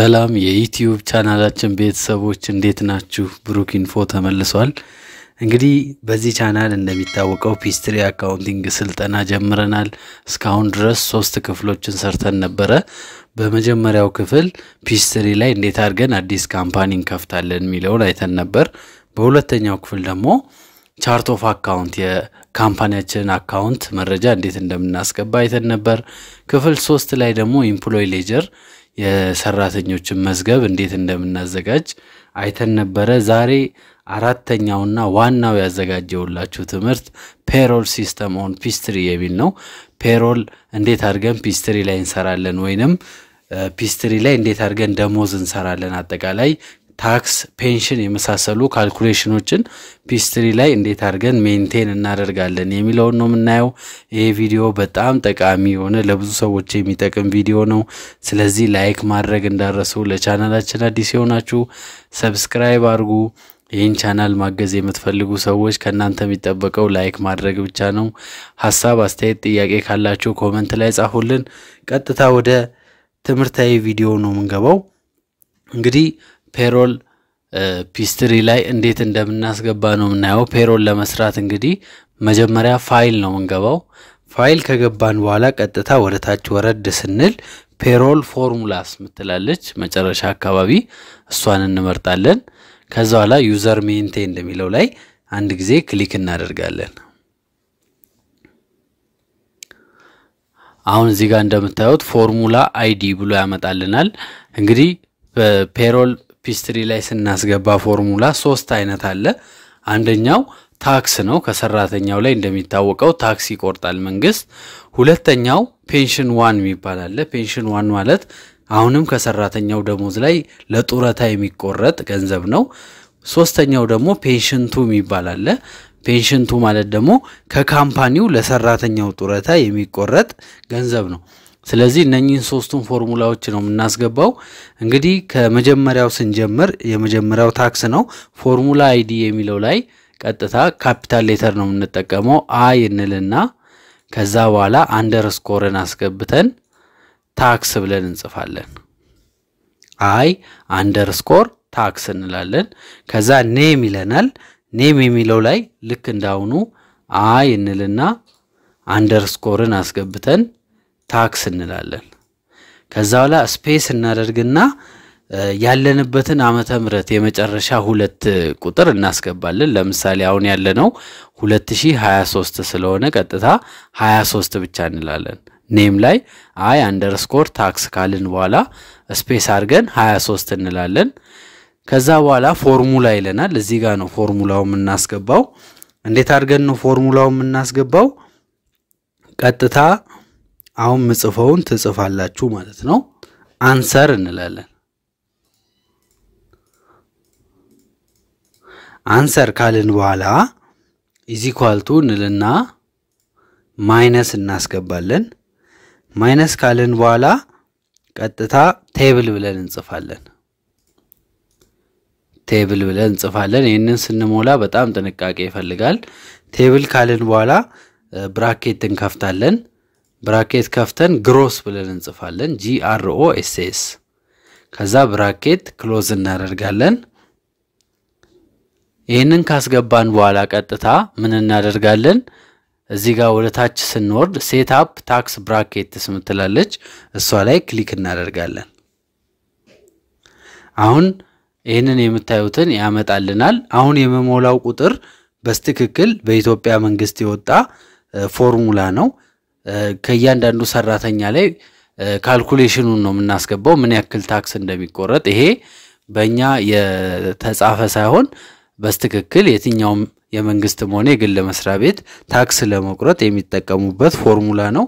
ሰላም የዩትዩብ ቻናላችን ቤተሰቦች እንዴት ናችሁ? ብሩክ ኢንፎ ተመልሷል። እንግዲህ በዚህ ቻናል እንደሚታወቀው ፒስትሪ አካውንቲንግ ስልጠና ጀምረናል። እስካሁን ድረስ ሶስት ክፍሎችን ሰርተን ነበረ። በመጀመሪያው ክፍል ፒስትሪ ላይ እንዴት አድርገን አዲስ ካምፓኒ እንከፍታለን የሚለውን አይተን ነበር። በሁለተኛው ክፍል ደግሞ ቻርት ኦፍ አካውንት የካምፓኒያችንን አካውንት መረጃ እንዴት እንደምናስገባ አይተን ነበር። ክፍል ሶስት ላይ ደግሞ ኢምፕሎይ ሌጀር የሰራተኞችን መዝገብ እንዴት እንደምናዘጋጅ አይተን ነበረ። ዛሬ አራተኛውና ዋናው ያዘጋጀውላችሁ ትምህርት ፔሮል ሲስተም ኦን ፒስትሪ የሚል ነው። ፔሮል እንዴት አድርገን ፒስትሪ ላይ እንሰራለን ወይንም ፒስትሪ ላይ እንዴት አድርገን ደሞዝ እንሰራለን አጠቃላይ ታክስ፣ ፔንሽን የመሳሰሉ ካልኩሌሽኖችን ፒስትሪ ላይ እንዴት አድርገን ሜንቴን እናደርጋለን የሚለውን ነው የምናየው። ይሄ ቪዲዮ በጣም ጠቃሚ የሆነ ለብዙ ሰዎች የሚጠቅም ቪዲዮ ነው። ስለዚህ ላይክ ማድረግ እንዳረሱ፣ ለቻናላችን አዲስ የሆናችሁ ሰብስክራይብ አድርጉ። ይህን ቻናል ማገዝ የምትፈልጉ ሰዎች ከእናንተ የሚጠበቀው ላይክ ማድረግ ብቻ ነው። ሀሳብ፣ አስተያየት፣ ጥያቄ ካላችሁ ኮመንት ላይ ጻፉልን። ቀጥታ ወደ ትምህርታዊ ቪዲዮ ነው የምንገባው። እንግዲህ ፔሮል ፒስትሪ ላይ እንዴት እንደምናስገባ ነው የምናየው። ፔሮል ለመስራት እንግዲህ መጀመሪያ ፋይል ነው የምንገባው። ፋይል ከገባን በኋላ ቀጥታ ወደ ታች ወረድ ስንል ፔሮል ፎርሙላስ ምትላለች መጨረሻ አካባቢ እሷን እንመርጣለን። ከዛ በኋላ ዩዘር ሜንቴን እንደሚለው ላይ አንድ ጊዜ ክሊክ እናደርጋለን። አሁን እዚህ ጋር እንደምታዩት ፎርሙላ አይዲ ብሎ ያመጣልናል። እንግዲህ ፔሮል ፒስትሪ ላይ ስናስገባ ፎርሙላ ሶስት አይነት አለ። አንደኛው ታክስ ነው። ከሰራተኛው ላይ እንደሚታወቀው ታክስ ይቆርጣል መንግስት። ሁለተኛው ፔንሽን ዋን የሚባል አለ። ፔንሽን ዋን ማለት አሁንም ከሰራተኛው ደሞዝ ላይ ለጡረታ የሚቆረጥ ገንዘብ ነው። ሶስተኛው ደግሞ ፔንሽን ቱ የሚባል አለ። ፔንሽን ቱ ማለት ደግሞ ከካምፓኒው ለሰራተኛው ጡረታ የሚቆረጥ ገንዘብ ነው። ስለዚህ እነኚህን ሶስቱን ፎርሙላዎች ነው የምናስገባው። እንግዲህ ከመጀመሪያው ስንጀምር የመጀመሪያው ታክስ ነው። ፎርሙላ አይዲ የሚለው ላይ ቀጥታ ካፒታል ሌተር ነው የምንጠቀመው። አይ እንልና ከዛ በኋላ አንደርስኮርን አስገብተን ታክስ ብለን እንጽፋለን። አይ አንደርስኮር ታክስ እንላለን። ከዛ ኔም ይለናል። ኔም የሚለው ላይ ልክ እንዳሁኑ አይ እንልና አንደርስኮርን አስገብተን ታክስ እንላለን። ከዛ በኋላ ስፔስ እናደርግና ያለንበትን ዓመተ ምሕረት የመጨረሻ ሁለት ቁጥር እናስገባለን። ለምሳሌ አሁን ያለነው 2023 ስለሆነ ቀጥታ 23 ብቻ እንላለን። ኔም ላይ አይ አንደርስኮር ታክስ ካልን በኋላ ስፔስ አድርገን 23 እንላለን። ከዛ በኋላ ፎርሙላ ይለናል። እዚህ ጋር ነው ፎርሙላው የምናስገባው። እንዴት አድርገን ነው ፎርሙላው የምናስገባው? ቀጥታ አሁን ምጽፈውን ትጽፋላችሁ ማለት ነው። አንሰር እንላለን። አንሰር ካልን በኋላ ኢዚኳልቱ እንልና ማይነስ እናስገባለን። ማይነስ ካልን በኋላ ቀጥታ ቴብል ብለን እንጽፋለን። ቴብል ብለን እንጽፋለን። ይህንን ስንሞላ በጣም ጥንቃቄ ይፈልጋል። ቴብል ካልን በኋላ ብራኬት እንከፍታለን። ብራኬት ከፍተን ግሮስ ብለን እንጽፋለን። ጂአርኦ ኤስኤስ ከዛ ብራኬት ክሎዝ እናደርጋለን። ይህንን ካስገባን በኋላ ቀጥታ ምን እናደርጋለን? እዚህ ጋር ወደ ታች ስንወርድ ሴትአፕ ታክስ ብራኬትስ ምትላለች እሷ ላይ ክሊክ እናደርጋለን። አሁን ይህንን የምታዩትን ያመጣልናል። አሁን የመሞላው ቁጥር በስትክክል በኢትዮጵያ መንግስት የወጣ ፎርሙላ ነው። ከእያንዳንዱ ሰራተኛ ላይ ካልኩሌሽኑን ነው የምናስገባው፣ ምን ያክል ታክስ እንደሚቆረጥ። ይሄ በእኛ የተጻፈ ሳይሆን በስትክክል የትኛውም የመንግስትም ሆነ የግል መስሪያ ቤት ታክስ ለመቁረጥ የሚጠቀሙበት ፎርሙላ ነው።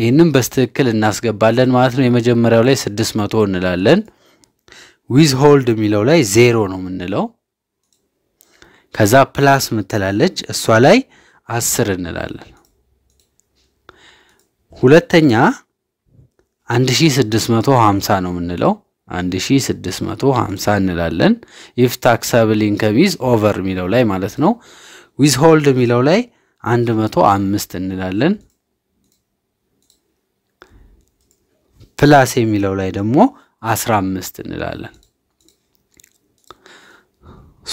ይህንም በስትክክል እናስገባለን ማለት ነው። የመጀመሪያው ላይ ስድስት መቶ እንላለን። ዊዝ ሆልድ የሚለው ላይ ዜሮ ነው የምንለው። ከዛ ፕላስ ምትላለች እሷ ላይ አስር እንላለን። ሁለተኛ 1650 ነው የምንለው 1650 እንላለን። ኢፍ ታክሳብል ኢንከም ኢዝ ኦቨር የሚለው ላይ ማለት ነው። ዊዝ ሆልድ የሚለው ላይ 105 እንላለን። ፕላስ የሚለው ላይ ደግሞ 15 እንላለን።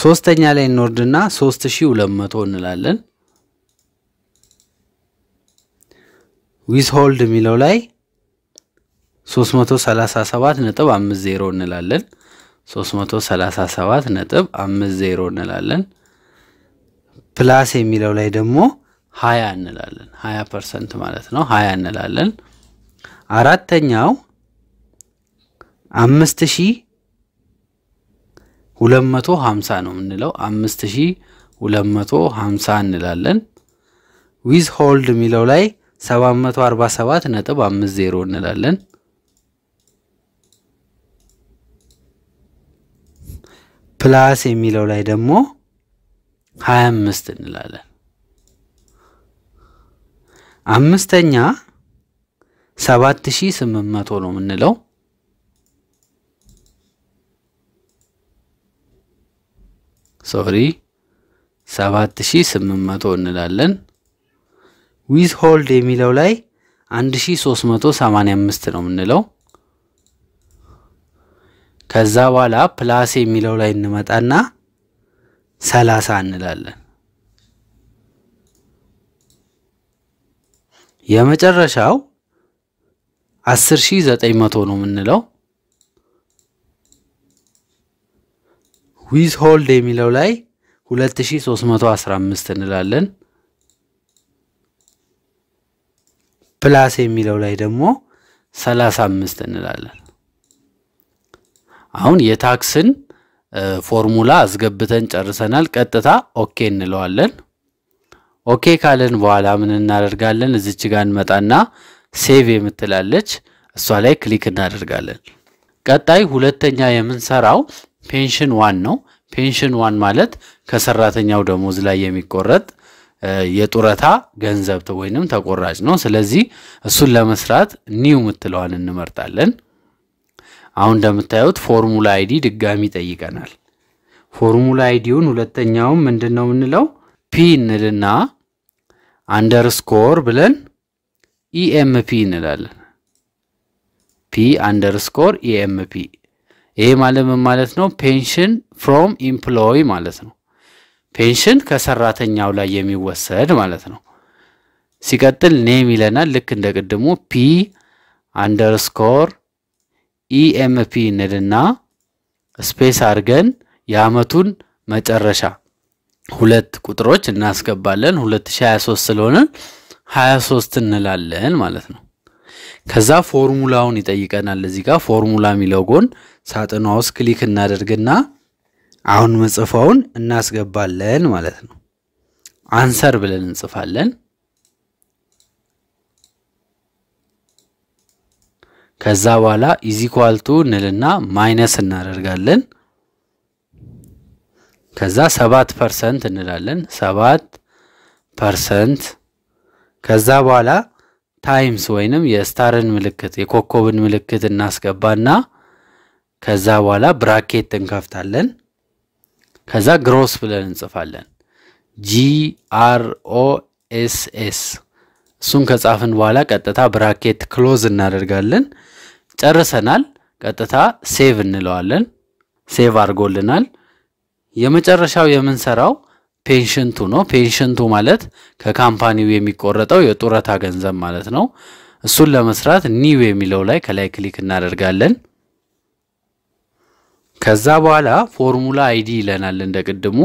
ሶስተኛ ላይ እንወርድና 3200 እንላለን። ዊዝሆልድ የሚለው ላይ 337 ነጥብ 50 እንላለን 337 ነጥብ 50 እንላለን። ፕላስ የሚለው ላይ ደግሞ 20 እንላለን 20 ፐርሰንት ማለት ነው 20 እንላለን። አራተኛው 5250 ነው የምንለው 5250 እንላለን። ዊዝ ሆልድ የሚለው ላይ 747 ነጥብ እንላለን። ፕላስ የሚለው ላይ ደግሞ 25 እንላለን። አምስተኛ 7800 ነው የምንለው። ሶሪ 7800 እንላለን። ዊዝ ሆልድ የሚለው ላይ 1385 ነው የምንለው። ከዛ በኋላ ፕላስ የሚለው ላይ እንመጣና 30 እንላለን። የመጨረሻው 10900 ነው የምንለው። ዊዝ ሆልድ የሚለው ላይ 2315 እንላለን። ፕላስ የሚለው ላይ ደግሞ ሰላሳ አምስት እንላለን። አሁን የታክስን ፎርሙላ አስገብተን ጨርሰናል። ቀጥታ ኦኬ እንለዋለን። ኦኬ ካለን በኋላ ምን እናደርጋለን? እዚች ጋር እንመጣና ሴቭ የምትላለች እሷ ላይ ክሊክ እናደርጋለን። ቀጣይ ሁለተኛ የምንሰራው ፔንሽን ዋን ነው። ፔንሽን ዋን ማለት ከሰራተኛው ደሞዝ ላይ የሚቆረጥ የጡረታ ገንዘብ ወይንም ተቆራጭ ነው። ስለዚህ እሱን ለመስራት ኒው የምትለዋን እንመርጣለን። አሁን እንደምታዩት ፎርሙላ አይዲ ድጋሚ ይጠይቀናል። ፎርሙላ አይዲውን ሁለተኛውም ምንድን ነው የምንለው ፒ እንልና አንደርስኮር ብለን ኢኤምፒ e እንላለን። ፒ አንደርስኮር ኢኤምፒ ይሄ ማለት ምን ማለት ነው? ፔንሽን ፍሮም ኢምፕሎይ ማለት ነው። ፔንሽን ከሰራተኛው ላይ የሚወሰድ ማለት ነው። ሲቀጥል ኔም ይለናል። ልክ እንደ ቅድሙ ፒ አንደርስኮር ኢኤምፒ እንልና ስፔስ አድርገን የአመቱን መጨረሻ ሁለት ቁጥሮች እናስገባለን። 2023 ስለሆነ 23 እንላለን ማለት ነው። ከዛ ፎርሙላውን ይጠይቀናል። እዚህ ጋር ፎርሙላ የሚለው ጎን ሳጥኗ ውስጥ ክሊክ እናደርግና አሁን መጽፈውን እናስገባለን ማለት ነው። አንሰር ብለን እንጽፋለን። ከዛ በኋላ ኢዚኳልቱ ንልና ማይነስ እናደርጋለን። ከዛ ሰባት ፐርሰንት እንላለን። ሰባት ፐርሰንት ከዛ በኋላ ታይምስ ወይንም የስታርን ምልክት የኮከብን ምልክት እናስገባና ከዛ በኋላ ብራኬት እንከፍታለን። ከዛ ግሮስ ብለን እንጽፋለን። ጂአርኦኤስኤስ እሱን ከጻፍን በኋላ ቀጥታ ብራኬት ክሎዝ እናደርጋለን። ጨርሰናል። ቀጥታ ሴቭ እንለዋለን። ሴቭ አድርጎልናል። የመጨረሻው የምንሰራው ፔንሽንቱ ነው። ፔንሽንቱ ማለት ከካምፓኒው የሚቆረጠው የጡረታ ገንዘብ ማለት ነው። እሱን ለመስራት ኒው የሚለው ላይ ከላይ ክሊክ እናደርጋለን። ከዛ በኋላ ፎርሙላ አይዲ ይለናል። እንደ ቅድሙ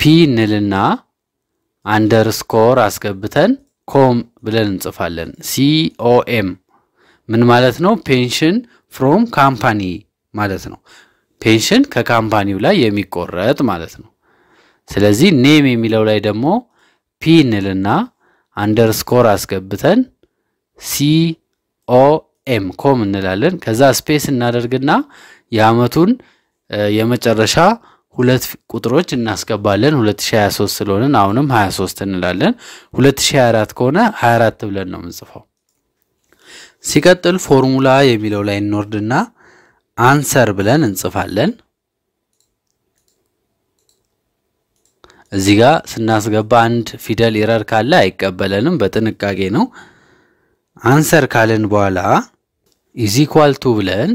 ፒ እንልና አንደርስኮር አስገብተን ኮም ብለን እንጽፋለን። ሲኦኤም ምን ማለት ነው? ፔንሽን ፍሮም ካምፓኒ ማለት ነው። ፔንሽን ከካምፓኒው ላይ የሚቆረጥ ማለት ነው። ስለዚህ ኔም የሚለው ላይ ደግሞ ፒ እንልና አንደርስኮር አስገብተን ሲኦኤም ኮም እንላለን። ከዛ ስፔስ እናደርግና የአመቱን የመጨረሻ ሁለት ቁጥሮች እናስገባለን 2023 ስለሆነን አሁንም 23 እንላለን 2024 ከሆነ 24 ብለን ነው የምንጽፈው ሲቀጥል ፎርሙላ የሚለው ላይ እንወርድና አንሰር ብለን እንጽፋለን እዚህ ስናስገባ አንድ ፊደል ኤረር ካለ አይቀበለንም በጥንቃቄ ነው አንሰር ካለን በኋላ ኢዚኳልቱ ብለን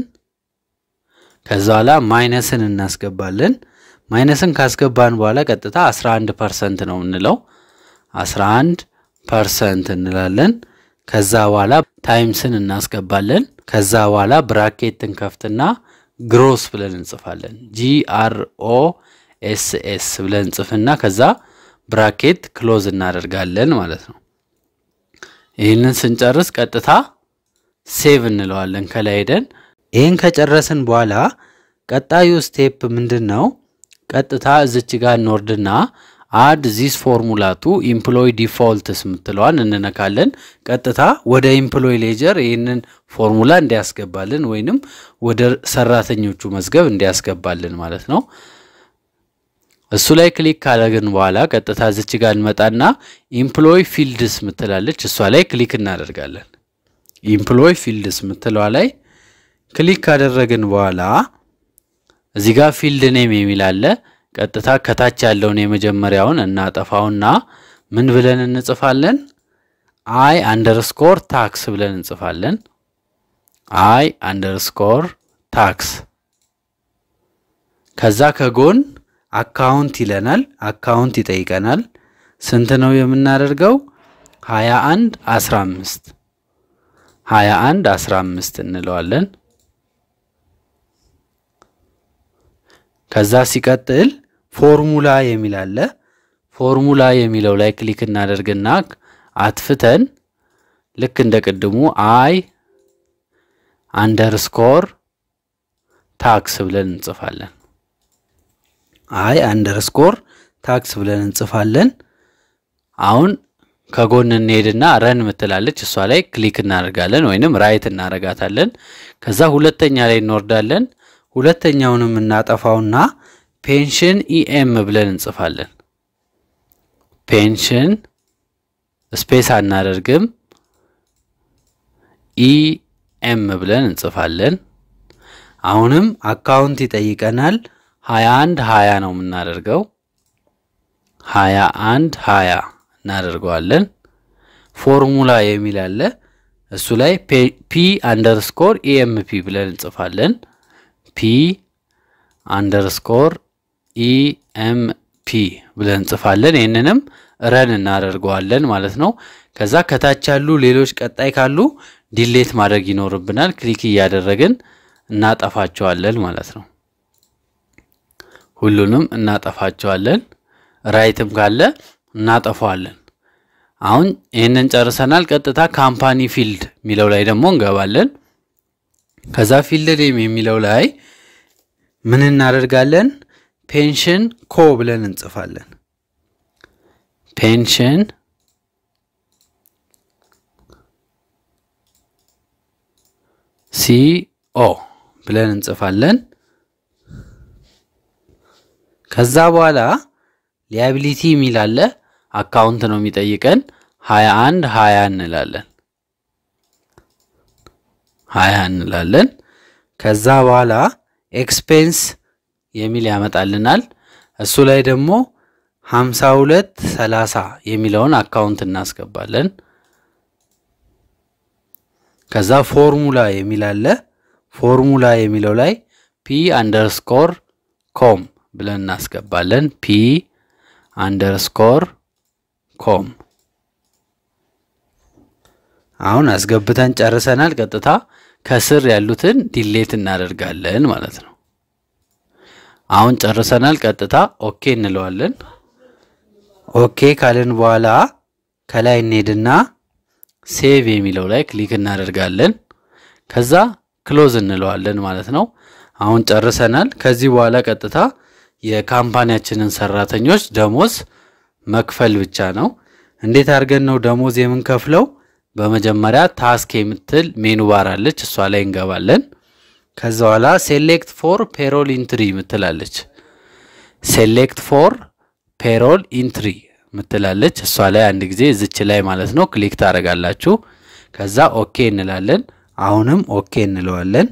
ከዛ በኋላ ማይነስን እናስገባለን። ማይነስን ካስገባን በኋላ ቀጥታ 11 ፐርሰንት ነው የምንለው። 11 ፐርሰንት እንላለን። ከዛ በኋላ ታይምስን እናስገባለን። ከዛ በኋላ ብራኬትን ከፍትና ግሮስ ብለን እንጽፋለን። ጂአርኦ ኤስኤስ ብለን እንጽፍና ከዛ ብራኬት ክሎዝ እናደርጋለን ማለት ነው። ይህንን ስንጨርስ ቀጥታ ሴቭ እንለዋለን ከላይ ሄደን ይህን ከጨረስን በኋላ ቀጣዩ ስቴፕ ምንድን ነው? ቀጥታ እዝች ጋር እንወርድና አድ ዚስ ፎርሙላቱ ኢምፕሎይ ዲፎልትስ የምትለዋን እንነካለን። ቀጥታ ወደ ኢምፕሎይ ሌጀር ይህንን ፎርሙላ እንዲያስገባልን ወይንም ወደ ሰራተኞቹ መዝገብ እንዲያስገባልን ማለት ነው። እሱ ላይ ክሊክ ካደረግን በኋላ ቀጥታ እዝች ጋር እንመጣና ኢምፕሎይ ፊልድስ ምትላለች፣ እሷ ላይ ክሊክ እናደርጋለን። ኢምፕሎይ ፊልድስ ምትለዋ ላይ ክሊክ ካደረግን በኋላ እዚህ ጋር ፊልድ ኔም የሚል አለ። ቀጥታ ከታች ያለውን የመጀመሪያውን እናጠፋውና ምን ብለን እንጽፋለን? አይ አንደርስኮር ታክስ ብለን እንጽፋለን። አይ አንደርስኮር ታክስ። ከዛ ከጎን አካውንት ይለናል። አካውንት ይጠይቀናል። ስንት ነው የምናደርገው? 21 15 21 15 እንለዋለን። ከዛ ሲቀጥል ፎርሙላ የሚል አለ። ፎርሙላ የሚለው ላይ ክሊክ እናደርግና አትፍተን ልክ እንደ ቅድሙ አይ አንደርስኮር ታክስ ብለን እንጽፋለን። አይ አንደርስኮር ታክስ ብለን እንጽፋለን። አሁን ከጎን እንሄድና ረን ምትላለች እሷ ላይ ክሊክ እናደርጋለን፣ ወይንም ራይት እናደርጋታለን። ከዛ ሁለተኛ ላይ እንወርዳለን። ሁለተኛውንም እናጠፋውና ፔንሽን ኢኤም ብለን እንጽፋለን። ፔንሽን ስፔስ አናደርግም፣ ኢኤም ብለን እንጽፋለን። አሁንም አካውንት ይጠይቀናል። ሀያ አንድ ሀያ ነው የምናደርገው። ሀያ አንድ ሀያ እናደርገዋለን። ፎርሙላ የሚል አለ። እሱ ላይ ፒ አንደርስኮር ኢኤምፒ ብለን እንጽፋለን። ፒ አንደርስኮር ኢኤምፒ ብለን እንጽፋለን። ይህንንም ረን እናደርገዋለን ማለት ነው። ከዛ ከታች ያሉ ሌሎች ቀጣይ ካሉ ዲሌት ማድረግ ይኖርብናል። ክሊክ እያደረግን እናጠፋቸዋለን ማለት ነው። ሁሉንም እናጠፋቸዋለን። ራይትም ካለ እናጠፋዋለን። አሁን ይህንን ጨርሰናል። ቀጥታ ካምፓኒ ፊልድ የሚለው ላይ ደግሞ እንገባለን። ከዛ ፊልድ ኔም የሚለው ላይ ምን እናደርጋለን? ፔንሽን ኮ ብለን እንጽፋለን። ፔንሽን ሲኦ ብለን እንጽፋለን። ከዛ በኋላ ሊያቢሊቲ የሚል አለ። አካውንት ነው የሚጠይቀን። ሀያ አንድ ሀያ እንላለን። ሀያ እንላለን። ከዛ በኋላ ኤክስፔንስ የሚል ያመጣልናል። እሱ ላይ ደግሞ ሀምሳ ሁለት ሰላሳ የሚለውን አካውንት እናስገባለን። ከዛ ፎርሙላ የሚል አለ። ፎርሙላ የሚለው ላይ ፒ አንደርስኮር ኮም ብለን እናስገባለን። ፒ አንደርስኮር ኮም አሁን አስገብተን ጨርሰናል። ቀጥታ ከስር ያሉትን ዲሌት እናደርጋለን ማለት ነው። አሁን ጨርሰናል። ቀጥታ ኦኬ እንለዋለን። ኦኬ ካልን በኋላ ከላይ እንሄድና ሴቭ የሚለው ላይ ክሊክ እናደርጋለን። ከዛ ክሎዝ እንለዋለን ማለት ነው። አሁን ጨርሰናል። ከዚህ በኋላ ቀጥታ የካምፓኒያችንን ሰራተኞች ደሞዝ መክፈል ብቻ ነው። እንዴት አድርገን ነው ደሞዝ የምንከፍለው? በመጀመሪያ ታስክ የምትል ሜኑ ባር አለች፣ እሷ ላይ እንገባለን። ከዛ በኋላ ሴሌክት ፎር ፔሮል ኢንትሪ ምትላለች። ሴሌክት ፎር ፔሮል ኢንትሪ ምትላለች፣ እሷ ላይ አንድ ጊዜ እዝች ላይ ማለት ነው ክሊክ ታደርጋላችሁ። ከዛ ኦኬ እንላለን። አሁንም ኦኬ እንለዋለን።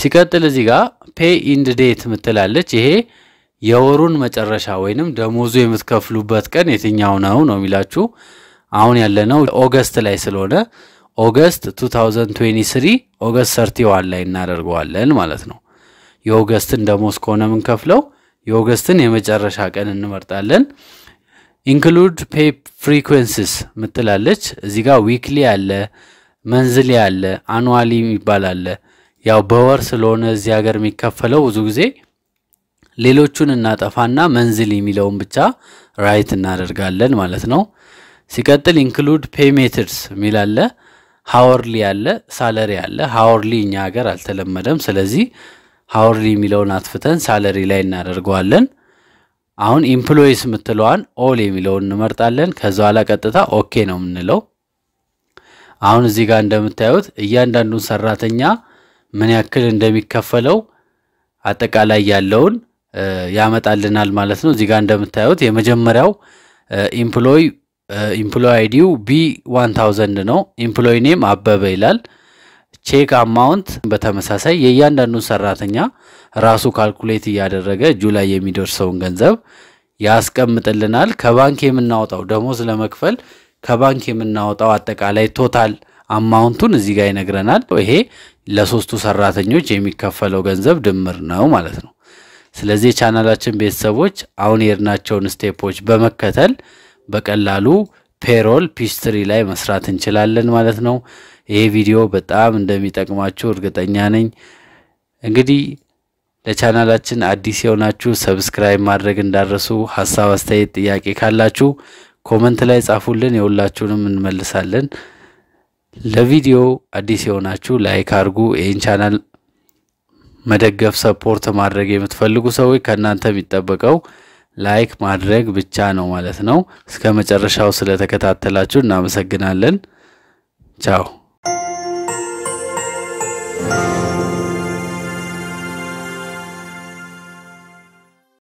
ሲቀጥል እዚህ ጋር ፔይ ኢንድ ዴት ምትላለች። ይሄ የወሩን መጨረሻ ወይንም ደሞዙ የምትከፍሉበት ቀን የትኛው ነው ነው የሚላችሁ አሁን ያለነው ኦገስት ላይ ስለሆነ ኦገስት 2023 ኦገስት ሰርቲዋን ላይ እናደርገዋለን ማለት ነው። የኦገስትን ደሞዝ ከሆነ የምንከፍለው የኦገስትን የመጨረሻ ቀን እንመርጣለን። ኢንክሉድ ፔይ ፍሪኩንሲስ ምትላለች እዚህ ጋር ዊክሊ አለ፣ መንዝሊ አለ፣ አኑዋሊ የሚባል አለ። ያው በወር ስለሆነ እዚህ ሀገር የሚከፈለው ብዙ ጊዜ ሌሎቹን እናጠፋና መንዝሊ የሚለውን ብቻ ራይት እናደርጋለን ማለት ነው። ሲቀጥል ኢንክሉድ ፔይ ሜትድስ የሚል አለ፣ ሀወርሊ አለ፣ ሳለሪ አለ። ሃወርሊ እኛ ሀገር አልተለመደም። ስለዚህ ሃወርሊ የሚለውን አትፍተን ሳለሪ ላይ እናደርገዋለን። አሁን ኢምፕሎይስ የምትለዋን ኦል የሚለውን እንመርጣለን። ከዚ ኋላ ቀጥታ ኦኬ ነው የምንለው። አሁን እዚህ ጋር እንደምታዩት እያንዳንዱን ሰራተኛ ምን ያክል እንደሚከፈለው አጠቃላይ ያለውን ያመጣልናል ማለት ነው። እዚህ ጋር እንደምታዩት የመጀመሪያው ኢምፕሎይ ኢምፕሎይ አይዲው ቢ ዋን ታውዘንድ ነው። ኢምፕሎይ ኔም አበበ ይላል። ቼክ አማውንት በተመሳሳይ የእያንዳንዱን ሰራተኛ ራሱ ካልኩሌት እያደረገ እጁ ላይ የሚደርሰውን ገንዘብ ያስቀምጥልናል። ከባንክ የምናወጣው ደሞዝ ለመክፈል ከባንክ የምናወጣው አጠቃላይ ቶታል አማውንቱን እዚህ ጋር ይነግረናል። ይሄ ለሶስቱ ሰራተኞች የሚከፈለው ገንዘብ ድምር ነው ማለት ነው። ስለዚህ የቻናላችን ቤተሰቦች አሁን የሄድናቸውን ስቴፖች በመከተል በቀላሉ ፔሮል ፒስትሪ ላይ መስራት እንችላለን ማለት ነው። ይሄ ቪዲዮ በጣም እንደሚጠቅማችሁ እርግጠኛ ነኝ። እንግዲህ ለቻናላችን አዲስ የሆናችሁ ሰብስክራይብ ማድረግ እንዳረሱ፣ ሀሳብ አስተያየት፣ ጥያቄ ካላችሁ ኮመንት ላይ ጻፉልን፣ የሁላችሁንም እንመልሳለን። ለቪዲዮ አዲስ የሆናችሁ ላይክ አድርጉ። ይህን ቻናል መደገፍ፣ ሰፖርት ማድረግ የምትፈልጉ ሰዎች ከእናንተ የሚጠበቀው ላይክ ማድረግ ብቻ ነው ማለት ነው። እስከ መጨረሻው ስለተከታተላችሁ እናመሰግናለን። ቻው